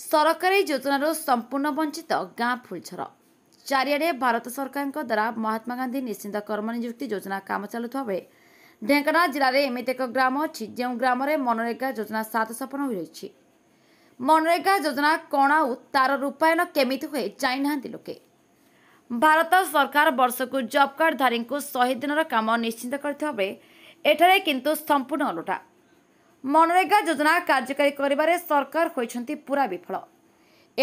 ସରକାରୀ ଯୋଜନାରୁ ସମ୍ପୂର୍ଣ୍ଣ ବଞ୍ଚିତ ଗାଁ ଫୁଲଛର ଚାରିଆଡ଼େ ଭାରତ ସରକାରଙ୍କ ଦ୍ୱାରା ମହାତ୍ମା ଗାନ୍ଧୀ ନିଶ୍ଚିନ୍ତ କର୍ମନିଯୁକ୍ତି ଯୋଜନା କାମ ଚାଲୁଥିବା ବେଳେ ଢେଙ୍କାନାଳ ଜିଲ୍ଲାରେ ଏମିତି ଏକ ଗ୍ରାମ ଅଛି ଯେଉଁ ଗ୍ରାମରେ ମନରେଗା ଯୋଜନା ସାତ ସଫଳ ହୋଇରହିଛି ମନରେଗା ଯୋଜନା କ'ଣ ଆଉ ତାର ରୂପାୟନ କେମିତି ହୁଏ ଜାଣିନାହାନ୍ତି ଲୋକେ ଭାରତ ସରକାର ବର୍ଷକୁ ଜବ୍ କାର୍ଡ଼ଧାରୀଙ୍କୁ ଶହେ ଦିନର କାମ ନିଶ୍ଚିନ୍ତ କରିଥିବା ବେଳେ ଏଠାରେ କିନ୍ତୁ ସମ୍ପୂର୍ଣ୍ଣ ଅଲୋଟା ମନରେଗା ଯୋଜନା କାର୍ଯ୍ୟକାରୀ କରିବାରେ ସରକାର ହୋଇଛନ୍ତି ପୂରା ବିଫଳ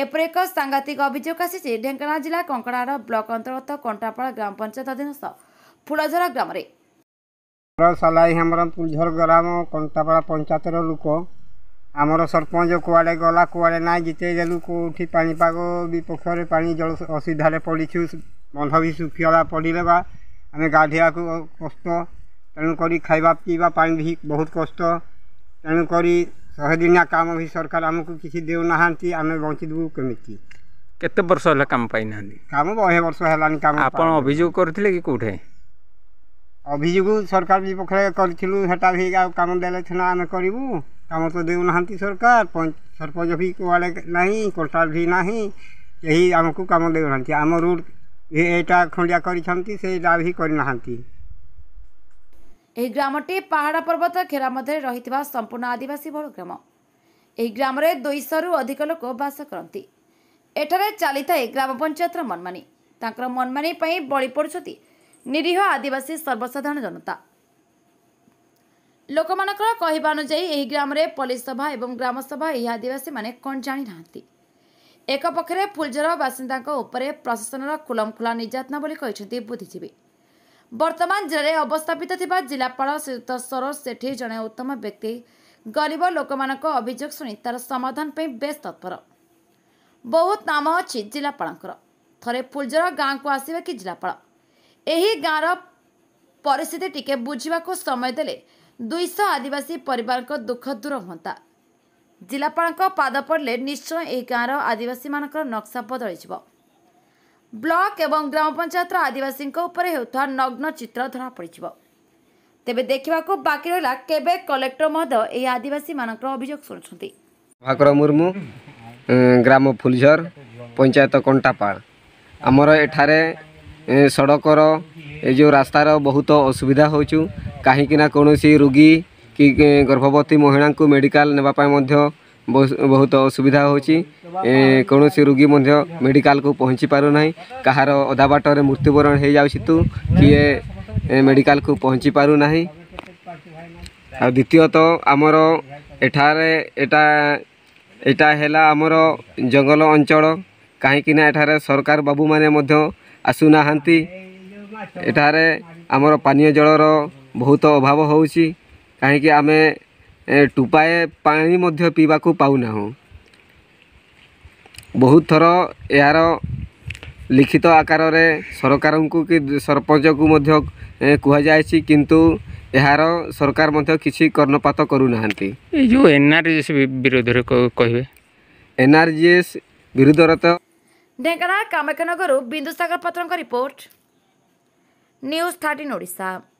ଏପରି ଏକ ସାଙ୍ଘାତିକ ଅଭିଯୋଗ ଆସିଛି ଢେଙ୍କାନାଳ ଜିଲ୍ଲା କଙ୍କଡ଼ାର ବ୍ଲକ ଅନ୍ତର୍ଗତ କଣ୍ଟାପାଳ ଗ୍ରାମ ପଞ୍ଚାୟତ ଅଧୀନସ୍ଥ ଫୁଲଝର ଗ୍ରାମରେ ସାଲାଇ ଆମର ଫୁଲଝର ଗ୍ରାମ କଣ୍ଟାପାଳ ପଞ୍ଚାୟତର ଲୋକ ଆମର ସରପଞ୍ଚ କୁଆଡ଼େ ଗଲା କୁଆଡ଼େ ନାହିଁ ଜିତେଇ ଦେଲୁ କେଉଁଠି ପାଣିପାଗ ବିପକ୍ଷରେ ପାଣି ଜଳ ଅସୁବିଧାରେ ପଡ଼ିଛୁ ବନ୍ଧ ବି ଶୁଖିଗଲା ପଡ଼ିଲେବା ଆମେ ଗାଧେଇବାକୁ କଷ୍ଟ ତେଣୁ କରି ଖାଇବା ପିଇବା ପାଇଁ ବି ବହୁତ କଷ୍ଟ ତେଣୁକରି ଶହେ ଦିନିଆ କାମ ବି ସରକାର ଆମକୁ କିଛି ଦେଉନାହାନ୍ତି ଆମେ ବଞ୍ଚିଦେବୁ କେମିତି କେତେ ବର୍ଷ ହେଲା କାମ ପାଇନାହାନ୍ତି କାମ ବହେ ବର୍ଷ ହେଲାନି କାମ ଆପଣ ଅଭିଯୋଗ କରିଥିଲେ କି କେଉଁଠି ଅଭିଯୋଗ ସରକାର ବିପକ୍ଷରେ କରିଥିଲୁ ସେଟା ବି ଆଉ କାମ ଦେଲେ ସିନା ଆମେ କରିବୁ କାମ ତ ଦେଉନାହାନ୍ତି ସରକାର ସରପଞ୍ଚ ବି କୁଆଡ଼େ ନାହିଁ କଣ୍ଟ୍ରାକ୍ଟ ବି ନାହିଁ କେହି ଆମକୁ କାମ ଦେଉନାହାନ୍ତି ଆମ ରୋଡ଼ ଏଇଟା ଖଣ୍ଡିଆ କରିଛନ୍ତି ସେଇଟା ବି କରିନାହାନ୍ତି ଏହି ଗ୍ରାମଟି ପାହାଡ଼ ପର୍ବତ ଘେରା ମଧ୍ୟରେ ରହିଥିବା ସମ୍ପୂର୍ଣ୍ଣ ଆଦିବାସୀ ବହୁଳ ଗ୍ରାମ ଏହି ଗ୍ରାମରେ ଦୁଇଶହରୁ ଅଧିକ ଲୋକ ବାସ କରନ୍ତି ଏଠାରେ ଚାଲିଥାଏ ଗ୍ରାମ ପଞ୍ଚାୟତର ମନମାନି ତାଙ୍କର ମନମାନି ପାଇଁ ବଳି ପଡ଼ୁଛନ୍ତି ନିରୀହ ଆଦିବାସୀ ସର୍ବସାଧାରଣ ଜନତା ଲୋକମାନଙ୍କର କହିବା ଅନୁଯାୟୀ ଏହି ଗ୍ରାମରେ ପୋଲିସ ସଭା ଏବଂ ଗ୍ରାମସଭା ଏହି ଆଦିବାସୀମାନେ କ'ଣ ଜାଣିନାହାନ୍ତି ଏକପକ୍ଷରେ ଫୁଲଜର ବାସିନ୍ଦାଙ୍କ ଉପରେ ପ୍ରଶାସନର କୁଲମ୍ଖୁଲା ନିର୍ଯାତନା ବୋଲି କହିଛନ୍ତି ବୁଦ୍ଧିଜୀବୀ ବର୍ତ୍ତମାନ ଜିଲ୍ଲାରେ ଅବସ୍ଥାପିତ ଥିବା ଜିଲ୍ଲାପାଳ ଶ୍ରୀଯୁକ୍ତ ସରୋଜ ସେଠୀ ଜଣେ ଉତ୍ତମ ବ୍ୟକ୍ତି ଗରିବ ଲୋକମାନଙ୍କ ଅଭିଯୋଗ ଶୁଣି ତାର ସମାଧାନ ପାଇଁ ବେଶ୍ ତତ୍ପର ବହୁତ ନାମ ଅଛି ଜିଲ୍ଲାପାଳଙ୍କର ଥରେ ଫୁଲଜର ଗାଁକୁ ଆସିବେ କି ଜିଲ୍ଲାପାଳ ଏହି ଗାଁର ପରିସ୍ଥିତି ଟିକେ ବୁଝିବାକୁ ସମୟ ଦେଲେ ଦୁଇଶହ ଆଦିବାସୀ ପରିବାରଙ୍କ ଦୁଃଖ ଦୂର ହୁଅନ୍ତା ଜିଲ୍ଲାପାଳଙ୍କ ପାଦ ପଡ଼ିଲେ ନିଶ୍ଚୟ ଏହି ଗାଁର ଆଦିବାସୀମାନଙ୍କର ନକ୍ସା ବଦଳିଯିବ ବ୍ଲକ ଏବଂ ଗ୍ରାମ ପଞ୍ଚାୟତର ଆଦିବାସୀଙ୍କ ଉପରେ ହେଉଥିବା ନଗ୍ନ ଚିତ୍ର ଧରାପଡ଼ିଯିବ ତେବେ ଦେଖିବାକୁ ବାକି ରହିଲା କେବେ କଲେକ୍ଟର ମଧ୍ୟ ଏହି ଆଦିବାସୀମାନଙ୍କର ଅଭିଯୋଗ ଶୁଣୁଛନ୍ତି ଭାକର ମୁର୍ମୁ ଗ୍ରାମ ଫୁଲଝର ପଞ୍ଚାୟତ କଣ୍ଟାପାଳ ଆମର ଏଠାରେ ସଡ଼କର ଏ ଯେଉଁ ରାସ୍ତାର ବହୁତ ଅସୁବିଧା ହେଉଛୁ କାହିଁକିନା କୌଣସି ରୋଗୀ କି ଗର୍ଭବତୀ ମହିଳାଙ୍କୁ ମେଡ଼ିକାଲ ନେବା ପାଇଁ ମଧ୍ୟ ବହୁତ ଅସୁବିଧା ହେଉଛି କୌଣସି ରୋଗୀ ମଧ୍ୟ ମେଡ଼ିକାଲକୁ ପହଞ୍ଚି ପାରୁନାହିଁ କାହାର ଅଧା ବାଟରେ ମୃତ୍ୟୁବରଣ ହୋଇଯାଉଛି ତୁ କିଏ ମେଡ଼ିକାଲକୁ ପହଞ୍ଚି ପାରୁନାହିଁ ଆଉ ଦ୍ୱିତୀୟତଃ ଆମର ଏଠାରେ ଏଟା ଏଇଟା ହେଲା ଆମର ଜଙ୍ଗଲ ଅଞ୍ଚଳ କାହିଁକିନା ଏଠାରେ ସରକାର ବାବୁମାନେ ମଧ୍ୟ ଆସୁନାହାନ୍ତି ଏଠାରେ ଆମର ପାନୀୟ ଜଳର ବହୁତ ଅଭାବ ହେଉଛି କାହିଁକି ଆମେ ଟୋପାଏ ପାଣି ମଧ୍ୟ ପିଇବାକୁ ପାଉନାହୁଁ ବହୁତ ଥର ଏହାର ଲିଖିତ ଆକାରରେ ସରକାରଙ୍କୁ କି ସରପଞ୍ଚକୁ ମଧ୍ୟ କୁହାଯାଇଛି କିନ୍ତୁ ଏହାର ସରକାର ମଧ୍ୟ କିଛି କର୍ଣ୍ଣପାତ କରୁନାହାନ୍ତି ଏଇ ଯେଉଁ ଏନ୍ଆର୍ଜିଏସ୍ ବିରୋଧରେ କହିବେ ଏନ୍ଆର୍ଜିଏସ୍ ବିରୁଦ୍ଧରେ ତ ଢେଙ୍କାନାଳ କାମାକ୍ଷାନଗରରୁ ବିନ୍ଦୁ ସାଗର ପାତ୍ରଙ୍କ ରିପୋର୍ଟ ନ୍ୟୁଜ୍ ଥାର୍ଟିନ୍ ଓଡ଼ିଶା